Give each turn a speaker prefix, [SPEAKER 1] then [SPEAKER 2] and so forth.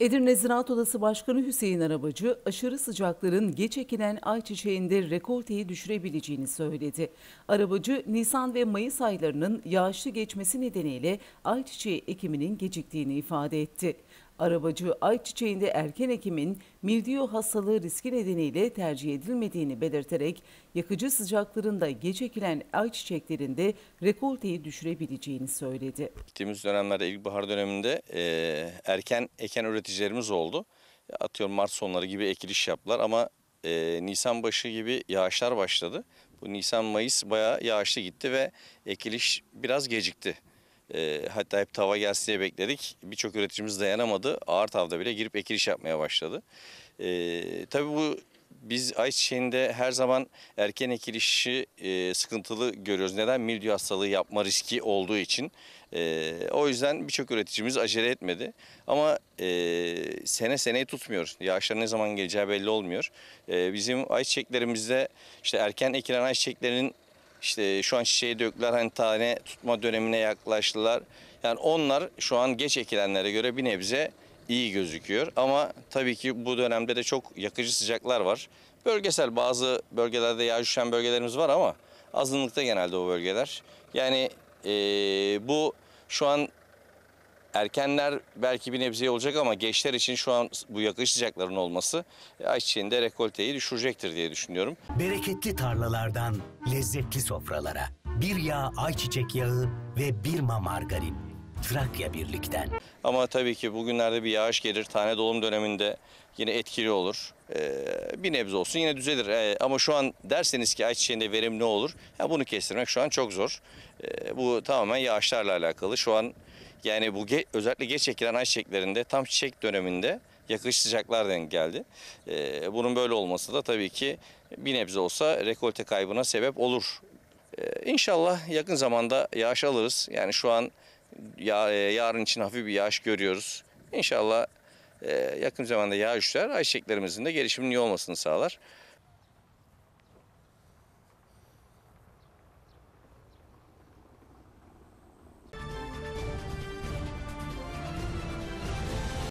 [SPEAKER 1] Edirne Ziraat Odası Başkanı Hüseyin Arabacı, aşırı sıcakların geç ekilen ayçiçeğinde rekolteyi düşürebileceğini söyledi. Arabacı, Nisan ve Mayıs aylarının yağışlı geçmesi nedeniyle ayçiçeği ekiminin geciktiğini ifade etti. Arabacı ayçiçeğinde erken ekimin mildiyo hastalığı riski nedeniyle tercih edilmediğini belirterek yakıcı sıcaklarında geç ekilen ayçiçeklerinde rekolteyi düşürebileceğini söyledi.
[SPEAKER 2] Gittiğimiz dönemlerde ilkbahar döneminde e, erken eken üreticilerimiz oldu. Atıyorum Mart sonları gibi ekiliş yaptılar ama e, Nisan başı gibi yağışlar başladı. Bu Nisan-Mayıs bayağı yağışlı gitti ve ekiliş biraz gecikti. E, hatta hep tava gelsin diye bekledik. Birçok üreticimiz dayanamadı. Ağır tavda bile girip ekiliş yapmaya başladı. E, tabii bu biz ayçiçeğinde her zaman erken ekilişi e, sıkıntılı görüyoruz. Neden? Mildiyo hastalığı yapma riski olduğu için. E, o yüzden birçok üreticimiz acele etmedi. Ama e, sene seneyi tutmuyoruz. Yağışların ne zaman geleceği belli olmuyor. E, bizim ayçiçeklerimizde işte erken ekilen ayçiçeklerin işte şu an çiçeği döktüler hani tane tutma dönemine yaklaştılar. Yani onlar şu an geç ekilenlere göre bir nebze iyi gözüküyor. Ama tabii ki bu dönemde de çok yakıcı sıcaklar var. Bölgesel bazı bölgelerde yağ düşen bölgelerimiz var ama azınlıkta genelde o bölgeler. Yani e, bu şu an erkenler belki bir nebze olacak ama gençler için şu an bu yakış sıcakların olması e, ayçiçeğin de rekolteyi düşürecektir diye düşünüyorum.
[SPEAKER 1] Bereketli tarlalardan lezzetli sofralara bir yağ ayçiçek yağı ve bir ma margarin. Trakya Birlik'ten.
[SPEAKER 2] Ama tabii ki bugünlerde bir yağış gelir. Tane dolum döneminde yine etkili olur. Ee, bir nebze olsun yine düzelir. Ee, ama şu an derseniz ki ayçiçeğinde verim ne olur? Ya bunu kestirmek şu an çok zor. Ee, bu tamamen yağışlarla alakalı. Şu an yani bu ge özellikle geç ekilen ayçiçeklerinde tam çiçek döneminde yakış sıcaklar denk geldi. Ee, bunun böyle olması da tabii ki bir nebze olsa rekolte kaybına sebep olur. Ee, inşallah yakın zamanda yağış alırız. Yani şu an ya, e, yarın için hafif bir yağış görüyoruz. İnşallah e, yakın zamanda yağışlar ayçiçeklerimizin de gelişimin iyi olmasını sağlar.